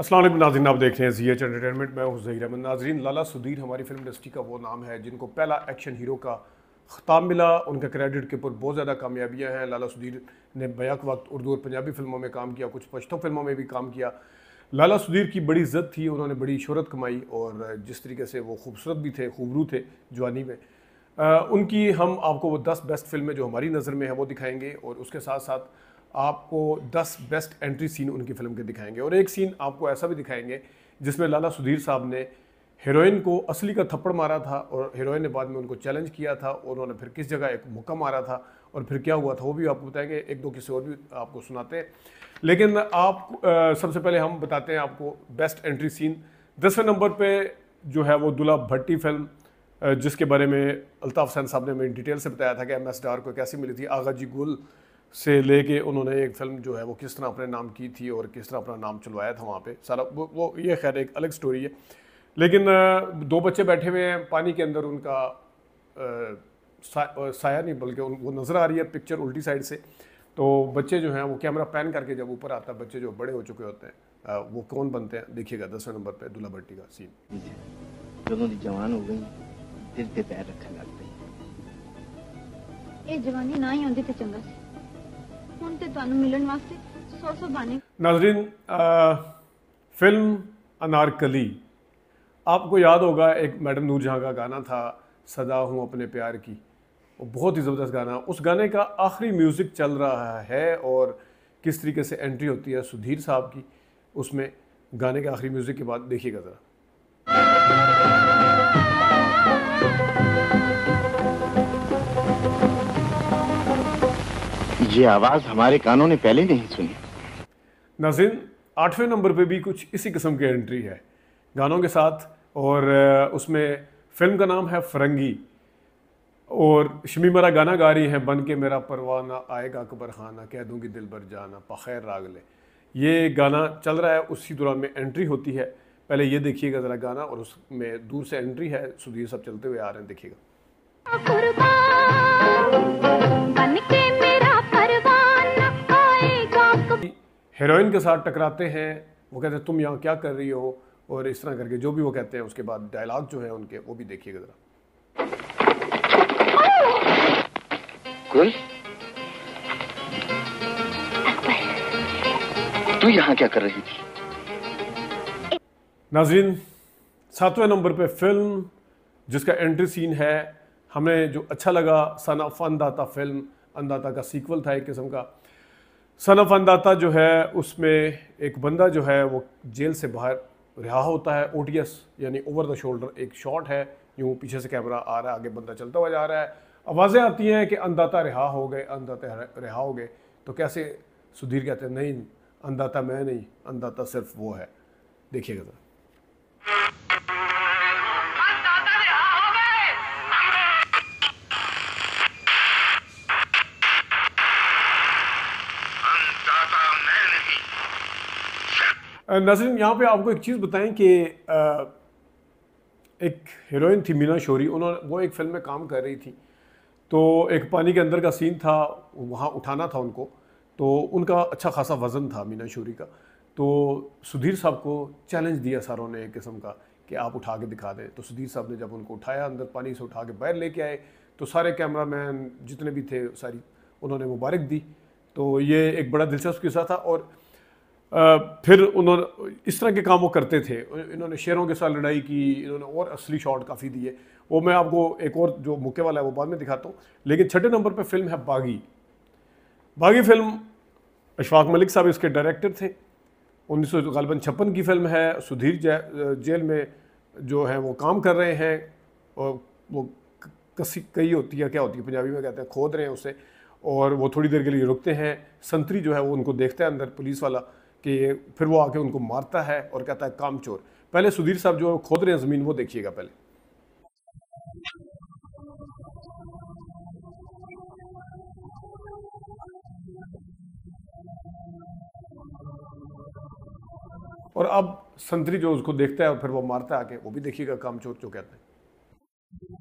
असलम नाजीन आप देख रहे हैं जी एच एंटरटेनमेंट मैं हूँ जहीर अहमद नाजरीन लाला सुधीर हमारी फिल्म इंडस्ट्री का वो नाम है जिनको पहला एक्शन हीरो का खिताब मिला उनके क्रेडिट के ऊपर बहुत ज़्यादा कामयाबियाँ हैं लाला सुधीर ने बैक वक्त उर्दू और पंजाबी फिल्मों में काम किया कुछ पश्तों फिल्मों में भी काम किया लाला सुधीर की बड़ी इज्जत थी उन्होंने बड़ी शहरत कमाई और जिस तरीके से वो खूबसूरत भी थे खूबरू थे जवानी में आ, उनकी हम आपको वो दस बेस्ट फिल्में जो हमारी नज़र में है वो दिखाएंगे और उसके साथ साथ आपको 10 बेस्ट एंट्री सीन उनकी फिल्म के दिखाएंगे और एक सीन आपको ऐसा भी दिखाएंगे जिसमें लाला सुधीर साहब ने हीरोइन को असली का थप्पड़ मारा था और हीरोइन ने बाद में उनको चैलेंज किया था और उन्होंने फिर किस जगह एक मुक्का मारा था और फिर क्या हुआ था वो भी आपको बताएंगे एक दो किसी और भी आपको सुनाते हैं लेकिन आप आ, सबसे पहले हम बताते हैं आपको बेस्ट एंट्री सीन दसवें नंबर पे जो है वो दुला भट्टी फिल्म जिसके बारे में अल्ताफ़ सैन साहब ने मेरी डिटेल से बताया था कि एम एस डार को कैसी मिली थी आगा जी गुल से लेके उन्होंने एक फिल्म जो है वो किस तरह अपने नाम की थी और किस तरह अपना नाम चलवाया था वहाँ पे सारा वो वो ये खैर एक अलग स्टोरी है लेकिन दो बच्चे बैठे हुए हैं पानी के अंदर उनका सा, साया नहीं बल्कि वो नज़र आ रही है पिक्चर उल्टी साइड से तो बच्चे जो हैं वो कैमरा पैन करके जब ऊपर आता है बच्चे जो बड़े हो चुके होते हैं वो कौन बनते हैं देखिएगा दसवें नंबर पर दूल्हा भट्टी का सीन जवान हो गई पैर रखने जवानी ना ही आती तो चंगा तो नाजरीन फिल्म अनारकली आपको याद होगा एक मैडम नूरजहाँ का गाना था सदा हूँ अपने प्यार की वो बहुत ही ज़बरदस्त गाना उस गाने का आखिरी म्यूज़िक चल रहा है और किस तरीके से एंट्री होती है सुधीर साहब की उसमें गाने के आखिरी म्यूज़िक के बाद देखिएगा ज़रा ये आवाज हमारे कानों ने पहले नहीं सुनी नाजिन आठवें नंबर पे भी कुछ इसी किस्म की एंट्री है गानों के साथ और उसमें फिल्म का नाम है फरंगी और शमी मरा गाना गा रही हैं बन के मेरा परवाना आएगा अकबर खाना कह दूँगी दिल भर जाना पखैर राग ले ये गाना चल रहा है उसी दौरान में एंट्री होती है पहले ये देखिएगा ज़रा गाना और उसमें दूर से एंट्री है सुधीर सब चलते हुए आ रहे हैं देखिएगा हेरोइन के साथ टकराते हैं वो कहते हैं तुम यहाँ क्या कर रही हो और इस तरह करके जो भी वो कहते हैं उसके बाद डायलॉग जो है उनके वो भी देखिएगा ज़रा तू यहाँ क्या कर रही थी नाजरीन सातवें नंबर पे फिल्म जिसका एंट्री सीन है हमें जो अच्छा लगा सना ऑफ अनदाता फिल्म अंदाता का सीक्वल था एक किस्म का सन ऑफ़ अंदाता जो है उसमें एक बंदा जो है वो जेल से बाहर रिहा होता है ओ यानी ओवर द शोल्डर एक शॉट है यूँ पीछे से कैमरा आ रहा है आगे बंदा चलता हुआ जा रहा है आवाज़ें आती हैं कि अंदाता रिहा हो गए अंदाता रिहा हो गए तो कैसे सुधीर कहते हैं नहीं अंदाता मैं नहीं अंदाता सिर्फ वो है देखिएगा ज़रा नाजरीन यहाँ पे आपको एक चीज़ बताएं कि एक हीरोइन थी मीना शोरी उन्होंने वो एक फिल्म में काम कर रही थी तो एक पानी के अंदर का सीन था वहाँ उठाना था उनको तो उनका अच्छा खासा वज़न था मीना शोरी का तो सुधीर साहब को चैलेंज दिया सरों ने एक किस्म का कि आप उठा के दिखा दें तो सुधीर साहब ने जब उनको उठाया अंदर पानी से उठा के बाहर लेके आए तो सारे कैमरा मैन जितने भी थे सारी उन्होंने मुबारक दी तो ये एक बड़ा दिलचस्प किस्सा था और फिर उन्होंने इस तरह के काम वो करते थे इन्होंने शेरों के साथ लड़ाई की इन्होंने और असली शॉट काफ़ी दिए वो मैं आपको एक और जो मुक्के वाला है वो बाद में दिखाता हूँ लेकिन छठे नंबर पर फिल्म है बागी बागी फिल्म अशफाक मलिक साहब इसके डायरेक्टर थे उन्नीस सौ गलबन छप्पन की फिल्म है सुधीर जेल में जो है वो काम कर रहे हैं और वो कसी कई होती है क्या होती है पंजाबी में कहते हैं खोद रहे हैं उसे और वो थोड़ी देर के लिए रुकते हैं संतरी जो है वो उनको देखता है अंदर पुलिस वाला कि फिर वो आके उनको मारता है और कहता है काम चोर पहले सुधीर साहब जो खोद रहे हैं ज़मीन वो देखिएगा पहले और अब संतरी जो उसको देखता है और फिर वो मारता है आके वो भी देखिएगा काम चोर जो कहते हैं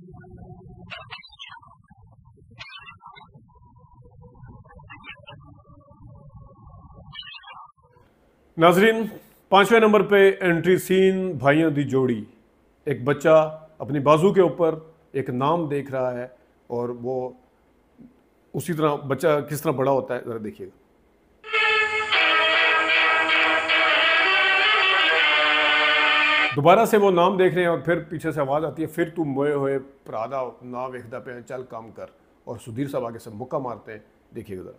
नाजरीन पाँचवें नंबर पे एंट्री सीन भाइयों दी जोड़ी एक बच्चा अपनी बाजू के ऊपर एक नाम देख रहा है और वो उसी तरह बच्चा किस तरह बड़ा होता है ज़रा देखिएगा दोबारा से वो नाम देख रहे हैं और फिर पीछे से आवाज़ आती है फिर तू मोए हुए प्रादा ना वेखदा पे चल काम कर और सुधीर साहब आगे से मुक्का मारते हैं देखिएगा ज़रा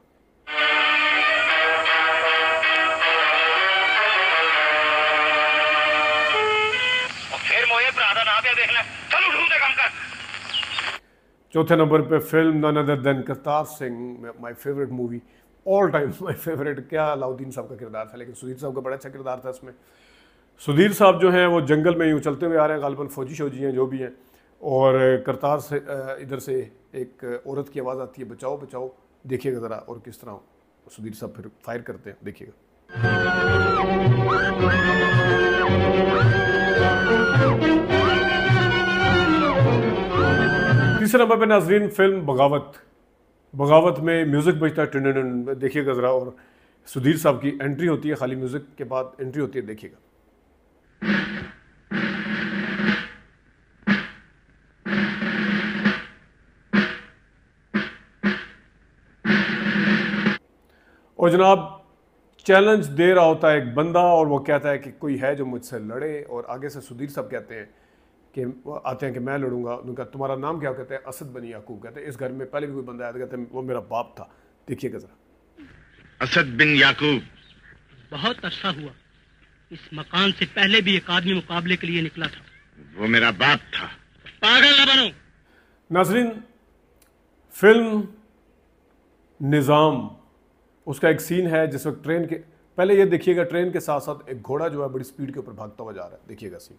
चौथे नंबर पे film none other than Kartar Singh my favourite movie all time my favourite क्या अलाउद्दीन साहब का किरदार था लेकिन सुधीर साहब का बड़ा अच्छा किरदार था इसमें सुधीर साहब जो हैं वो जंगल में यूँ चलते हुए आ रहे हैं गालबन फौजी शौजी हैं जो भी हैं और करतार से इधर से एक औरत की आवाज़ आती है बचाओ बचाओ देखिएगा ज़रा और किस तरह सुधीर साहब फिर फायर करते हैं देखिएगा तीसरे नंबर पर नाजरीन फिल्म बगावत बगावत में म्यूज़िक बजता है टन देखिएगा ज़रा और सुधीर साहब की एंट्री होती है खाली म्यूज़िक के बाद एंट्री होती है देखिएगा और जनाब चैलेंज दे रहा होता है एक बंदा और वो कहता है कि कोई है जो मुझसे लड़े और आगे से सुधीर साहब कहते हैं कि आते हैं कि मैं लड़ूंगा उनका तुम्हारा नाम क्या कहते हैं असद बनी याकूब कहते हैं इस घर में पहले भी कोई बंदा आया था कहते हैं वो मेरा बाप था देखिए जरा असद बिन याकूब बहुत अच्छा हुआ इस मकान से पहले भी एक आदमी मुकाबले के लिए निकला था वो मेरा बाप था पागल न बनो नाजरीन फिल्म निज़ाम उसका एक सीन है जिस वक्त ट्रेन के पहले ये देखिएगा ट्रेन के साथ साथ एक घोड़ा जो है बड़ी स्पीड के ऊपर भागता हुआ जा रहा है देखिएगा सीन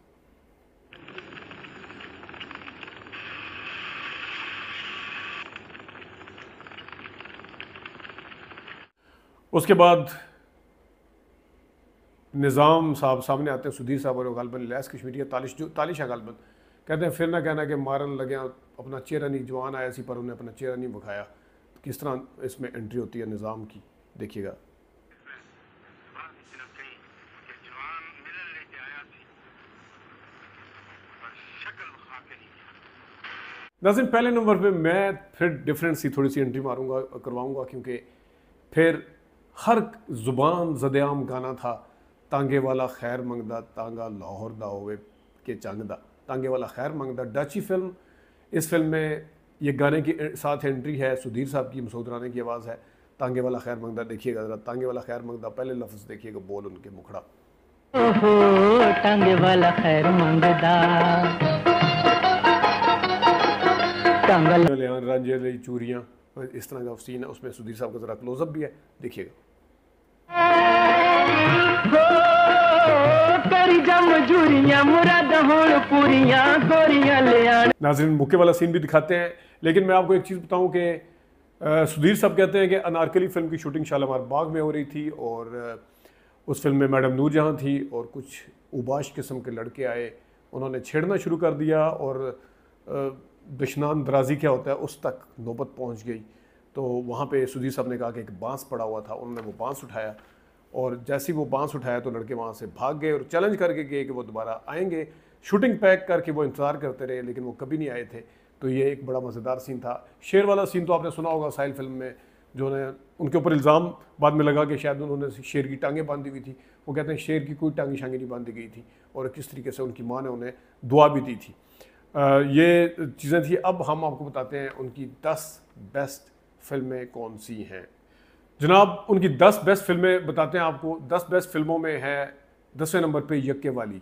उसके बाद निज़ाम साहब सामने आते हैं सुधीर साहब और गालबन लैस कश्मीरिया तालिश जो तालिश है गालबन कहते हैं फिर ना कहना कि मारन लगे अपना चेहरा नहीं जवान आया सी पर उन्हें अपना चेहरा नहीं बखाया किस तरह इसमें एंट्री होती है निज़ाम की देखिएगा नाजिन पहले नंबर पे मैं फिर डिफरेंस सी थोड़ी सी एंट्री मारूंगा करवाऊंगा क्योंकि फिर हर ज़ुबान जदेआम गाना था तांगे वाला खैर मंगदा तांगा लाहौर दा होवे के चंगदा तांगे वाला खैर मंगदा डची फिल्म इस फिल्म में ये गाने की साथ एंट्री है सुधीर साहब की मसूद राना की आवाज़ है तांगे वाला खैर मंगदा देखिएगा ज़रा तांगे वाला खैर मंगदा पहले लफ्ज़ देखिएगा बोल उनके मुखड़ा ओहो तांगे वाला खैर मंगदा तांगा रंजे चूरियां और इस तरह का सीन है उसमें सुधीर साहब का ज़रा क्लोजअप भी है देखिएगा नाजरीन मुक्के वाला सीन भी दिखाते हैं लेकिन मैं आपको एक चीज़ बताऊं कि सुधीर साहब कहते हैं कि अनारकली फिल्म की शूटिंग शालामार बाग में हो रही थी और उस फिल्म में मैडम नूर जहाँ थी और कुछ उबाश किस्म के लड़के आए उन्होंने छेड़ना शुरू कर दिया और दुश्नान दराजी क्या होता है उस तक नौबत पहुंच गई तो वहाँ पे सुधीर साहब ने कहा कि एक बांस पड़ा हुआ था उन्होंने वो बांस उठाया और जैसे ही वो बांस उठाया तो लड़के वहाँ से भाग गए और चैलेंज करके गए कि वो दोबारा आएंगे शूटिंग पैक करके वो इंतज़ार करते रहे लेकिन वो कभी नहीं आए थे तो ये एक बड़ा मज़ेदार सीन था शेर वाला सीन तो आपने सुना होगा साहिल फिल्म में जो ने उनके ऊपर इल्ज़ाम बाद में लगा कि शायद उन्होंने शेर की टांगें बांधी हुई थी वो कहते हैं शेर की कोई टांगी शांगी नहीं बांधी गई थी और किस तरीके से उनकी माँ ने उन्हें दुआ भी दी थी ये चीज़ें थी अब हम आपको बताते हैं उनकी दस बेस्ट फिल्में कौन सी हैं जनाब उनकी दस बेस्ट फिल्में बताते हैं आपको दस बेस्ट फिल्मों में है दसवें नंबर पे यक्के वाली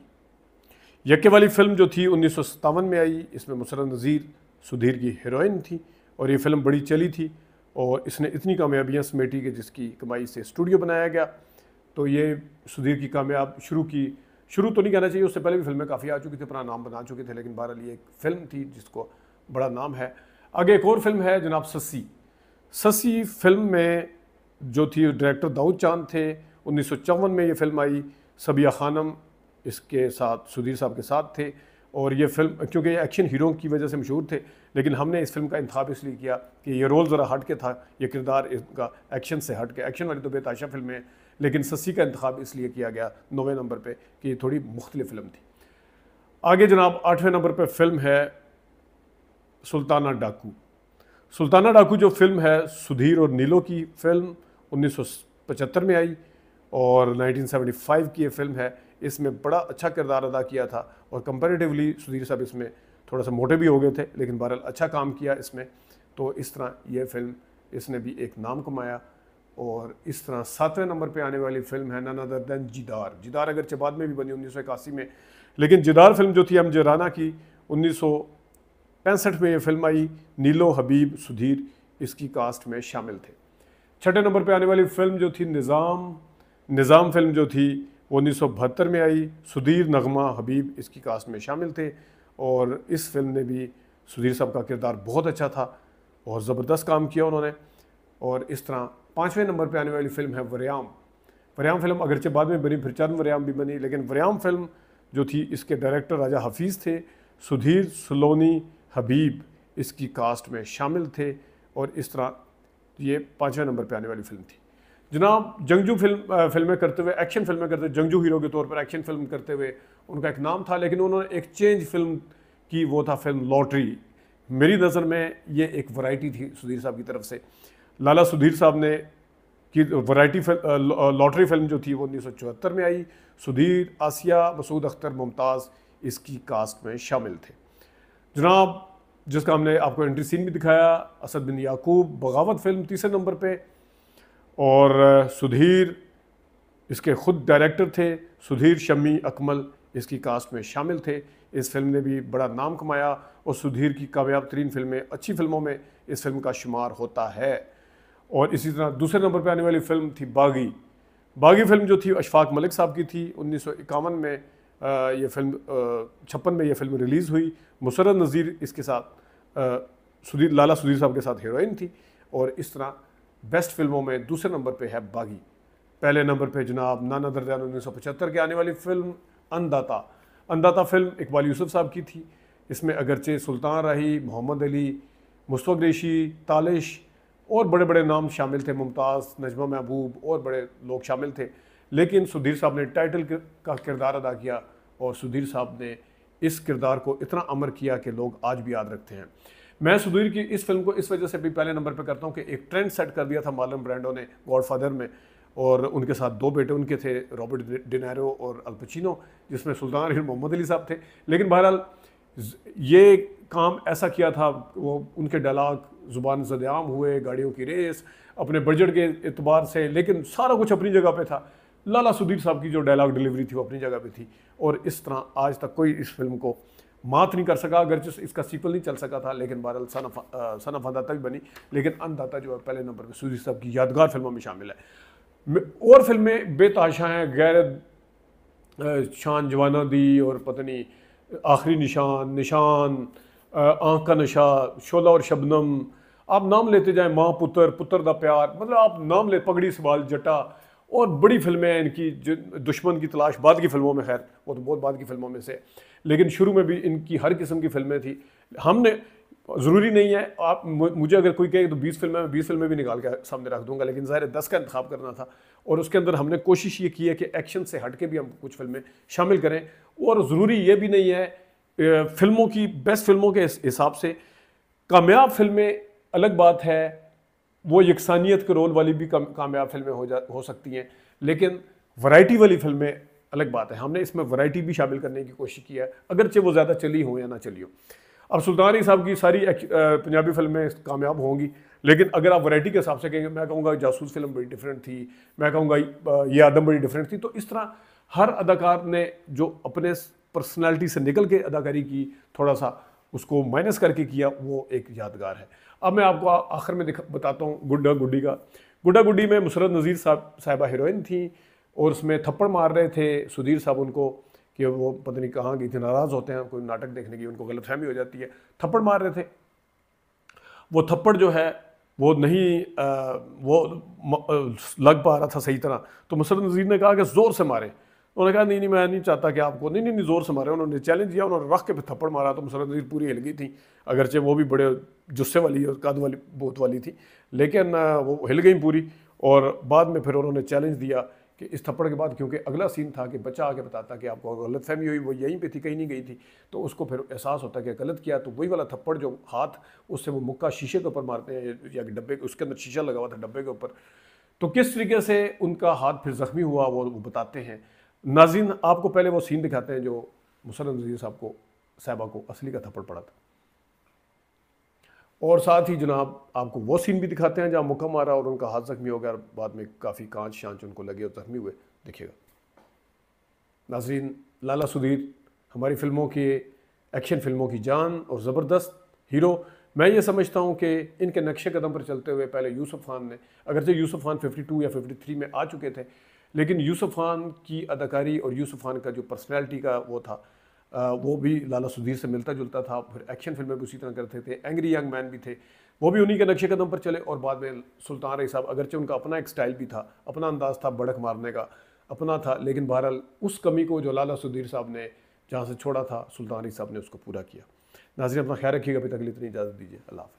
यक्के वाली फिल्म जो थी उन्नीस में आई इसमें मुसरत नज़ीर सुधीर की हीरोइन थी और ये फिल्म बड़ी चली थी और इसने इतनी कामयाबियाँ समेटी कि जिसकी कमाई से स्टूडियो बनाया गया तो ये सुधीर की कामयाब शुरू की शुरू तो नहीं कहना चाहिए उससे पहले भी फिल्में काफ़ी आ चुकी थी अपना नाम बना चुके थे लेकिन बहरहाल ये एक फिल्म थी जिसको बड़ा नाम है आगे एक और फिल्म है जनाब ससी सस्सी फिल्म में जो थी डायरेक्टर दाऊद चांद थे उन्नीस में ये फिल्म आई सबिया खानम इसके साथ सुधीर साहब के साथ थे और ये फिल्म क्योंकि ये एक्शन हीरो की वजह से मशहूर थे लेकिन हमने इस फिल्म का इंतब इसलिए किया कि ये रोल ज़रा हट के था ये किरदार इसका एक्शन से हट के एक्शन वाली तो बेताशा फिल्में लेकिन सस्सी का इंतब इसलिए किया गया नौवें नंबर पर कि ये थोड़ी मुख्तलि फिल्म थी आगे जनाब आठवें नंबर पर फिल्म है सुल्ताना डाकू सुल्ताना डाकू जो फिल्म है सुधीर और नीलो की फिल्म 1975 में आई और 1975 की ये फिल्म है इसमें बड़ा अच्छा किरदार अदा किया था और कंपेरेटिवली सुधीर साहब इसमें थोड़ा सा मोटे भी हो गए थे लेकिन बहरहाल अच्छा काम किया इसमें तो इस तरह यह फिल्म इसने भी एक नाम कमाया और इस तरह सातवें नंबर पे आने वाली फिल्म है नन अदर दैन जिदार जिदार अगरचे बाद में भी बनी उन्नीस में लेकिन जिदार फिल्म जो थी हम जराना की उन्नीस में ये फिल्म आई नीलो हबीब सुधीर इसकी कास्ट में शामिल थे छठे नंबर पे आने वाली फिल्म जो थी निज़ाम निज़ाम फिल्म जो थी वो उन्नीस में आई सुधीर नगमा हबीब इसकी कास्ट में शामिल थे और इस फिल्म ने भी सुधीर साहब का किरदार बहुत अच्छा था और ज़बरदस्त काम किया उन्होंने और इस तरह पाँचवें नंबर पर आने वाली फिल्म है वरियाम वरियाम फिल्म अगरचे बाद में बनी फिर चंद वरियाम भी बनी लेकिन वरियाम फिल्म जो थी इसके डायरेक्टर राजा हफीज़ थे सुधीर सलोनी हबीब इसकी कास्ट में शामिल थे और इस तरह ये पाँचवें नंबर पर आने वाली फिल्म थी जनाब जंगजू फिल्म फिल्में करते हुए एक्शन फिल्में करते हुए जंगजू हीरो के तौर पर एक्शन फिल्म करते हुए उनका एक नाम था लेकिन उन्होंने एक चेंज फिल्म की वो था फिल्म लॉटरी मेरी नज़र में ये एक वैरायटी थी सुधीर साहब की तरफ से लाला सुधीर साहब ने की वैरायटी लॉटरी फिल्म जो थी वो उन्नीस में आई सुधीर आसिया मसूद अख्तर मुमताज़ इसकी कास्ट में शामिल थे जनाब जिसका हमने आपको एंट्री सीन भी दिखाया असद बिन याकूब बगावत फिल्म तीसरे नंबर पे और सुधीर इसके खुद डायरेक्टर थे सुधीर शमी अकमल इसकी कास्ट में शामिल थे इस फिल्म ने भी बड़ा नाम कमाया और सुधीर की कामयाब तरीन फिल्में अच्छी फिल्मों में इस फिल्म का शुमार होता है और इसी तरह दूसरे नंबर पर आने वाली फ़िल्म थी बागी बागी फिल्म जो थी अशफाक मलिक साहब की थी उन्नीस में ये फिल्म छप्पन में ये फिल्म रिलीज़ हुई मुसरत नज़ीर इसके साथ सुधीर लाला सुधीर साहब के साथ हीरोइन थी और इस तरह बेस्ट फिल्मों में दूसरे नंबर पे है बागी पहले नंबर पे जनाब नाना दरजान उन्नीस सौ पचहत्तर के आने वाली फ़िल्म अनदाता अनदाता फिल्म इकबाल यूसुफ साहब की थी इसमें अगरचे सुल्तान राही मोहम्मद अली मुस्तक रेशी तालिश और बड़े बड़े नाम शामिल थे मुमताज़ नजमा महबूब और बड़े लोग शामिल थे लेकिन सुधीर साहब ने टाइटल का किरदार अदा किया और सुधीर साहब ने इस किरदार को इतना अमर किया कि लोग आज भी याद रखते हैं मैं सुधीर की इस फिल्म को इस वजह से भी पहले नंबर पर करता हूँ कि एक ट्रेंड सेट कर दिया था मालम ब्रांडो ने गॉडफादर में और उनके साथ दो बेटे उनके थे रॉबर्ट डिनारो और अल्पचिनो जिसमें सुल्तान रही मोहम्मद अली साहब थे लेकिन बहरहाल ये काम ऐसा किया था वो उनके डायलाग ज़ुबान जदेआम हुए गाड़ियों की रेस अपने बजट के अतबार से लेकिन सारा कुछ अपनी जगह पे था लाला सुधीर साहब की जो डायलॉग डिलीवरी थी वो अपनी जगह पे थी और इस तरह आज तक कोई इस फिल्म को मात नहीं कर सका अगरचे इसका सीक्वल नहीं चल सका था लेकिन बहरहाल सनफ सनफ अदाता भी बनी लेकिन अनदाता जो है पहले नंबर पर सुधीर साहब की यादगार फिल्मों में शामिल है और फिल्में बेताशा हैं गैर शान जवाना दी और पता नहीं आखिरी निशान निशान आँख का नशा शोला और शबनम आप नाम लेते जाएं माँ पुत्र पुत्र दा प्यार मतलब आप नाम ले पगड़ी सवाल जटा और बड़ी फिल्में हैं इनकी जो दुश्मन की तलाश बाद की फिल्मों में खैर वो तो बहुत बाद की फिल्मों में से लेकिन शुरू में भी इनकी हर किस्म की फिल्में थी हमने ज़रूरी नहीं है आप मुझे अगर कोई कहे तो बीस फिल्में बीस फिल्में भी निकाल के सामने रख दूंगा लेकिन ज़ाहिर दस का इंतखब करना था और उसके अंदर हमने कोशिश ये की है कि एक्शन से हट के भी हम कुछ फिल्में शामिल करें और ज़रूरी ये भी नहीं है फिल्मों की बेस्ट फिल्मों के हिसाब से कामयाब फिल्में अलग बात है वो यकसानियत के रोल वाली भी कामयाब फिल्में हो जा हो सकती हैं लेकिन वैरायटी वाली फिल्में अलग बात है हमने इसमें वैरायटी भी शामिल करने की कोशिश की है अगरचे वो ज़्यादा चली हो या ना चली हो अब सुल्तानी साहब की सारी पंजाबी फिल्में कामयाब होंगी लेकिन अगर आप वैरायटी के हिसाब से कहेंगे मैं कहूँगा जासूस फिल्म बड़ी डिफरेंट थी मैं कहूँगा ये आदम बड़ी डिफरेंट थी तो इस तरह हर अदाकार ने जो अपने पर्सनैलिटी से निकल के अदाकारी की थोड़ा सा उसको माइनस करके किया वो एक यादगार है अब मैं आपको आखिर में बताता हूँ गुड्डा गुड्डी का गुड्डा गुड्डी में मुसरत नज़ीर साहब साहिबा हीरोइन थी और उसमें थप्पड़ मार रहे थे सुधीर साहब उनको कि वो पता नहीं कहाँ गई थी नाराज़ होते हैं कोई नाटक देखने की उनको गलत फहमी हो जाती है थप्पड़ मार रहे थे वो थप्पड़ जो है वो नहीं आ, वो लग पा रहा था सही तरह तो मुसरत नज़ीर ने कहा कि ज़ोर से मारें उन्होंने कहा नहीं नहीं मैं नहीं चाहता कि आपको नहीं नहीं ज़ोर से मारे उन्होंने चैलेंज दिया उन्होंने रख के भी थप्पड़ मारा तो मुसरत नज़ीर पूरी हिल गई थी अगरचे वो भी बड़े जुस्से वाली और कद वाली बोत वाली थी लेकिन वो हिल गई पूरी और बाद में फिर उन्होंने चैलेंज दिया कि इस थप्पड़ के बाद क्योंकि अगला सीन था कि बच्चा आके बताता कि आपको गलत फहमी हुई वो यहीं पे थी कहीं नहीं गई थी तो उसको फिर एहसास होता कि गलत किया तो वही वाला थप्पड़ जो हाथ उससे वो मुक्का शीशे के ऊपर मारते हैं या डब्बे उसके अंदर शीशा लगा हुआ था डब्बे के ऊपर तो किस तरीके से उनका हाथ फिर ज़ख्मी हुआ वो बताते हैं नाजिन आपको पहले वो सीन दिखाते हैं जो मुसलम नज़ीर साहब को साहबा को असली का थप्पड़ पड़ा था और साथ ही जनाब आपको वो सीन भी दिखाते हैं जहाँ मुकम आ रहा और उनका हाथ जख्मी हो गया और बाद में काफ़ी कांच शांच उनको लगे और जख्मी हुए दिखेगा नाजरीन लाला सुधीर हमारी फिल्मों के एक्शन फिल्मों की जान और ज़बरदस्त हीरो मैं ये समझता हूँ कि इनके नक्शे कदम पर चलते हुए पहले यूसुफ खान ने अगरचे यूसुफ खान 52 या 53 में आ चुके थे लेकिन यूसुफ खान की अदाकारी और यूसुफ खान का जो पर्सनैलिटी का वो था आ, वो भी लाला सुधीर से मिलता जुलता था फिर एक्शन फिल्में भी उसी तरह करते थे एंग्री यंग मैन भी थे वो भी उन्हीं के नक्शे कदम पर चले और बाद में सुल्तान रही साहब अगरचे उनका अपना एक स्टाइल भी था अपना अंदाज था बड़क मारने का अपना था लेकिन बहरहाल उस कमी को जो लाला सुधीर साहब ने जहाँ से छोड़ा था सुल्तान रही साहब ने उसको पूरा किया नाजिर अपना ख्याल रखिएगा अभी तक इतनी इजाज़त दीजिए अल्लाह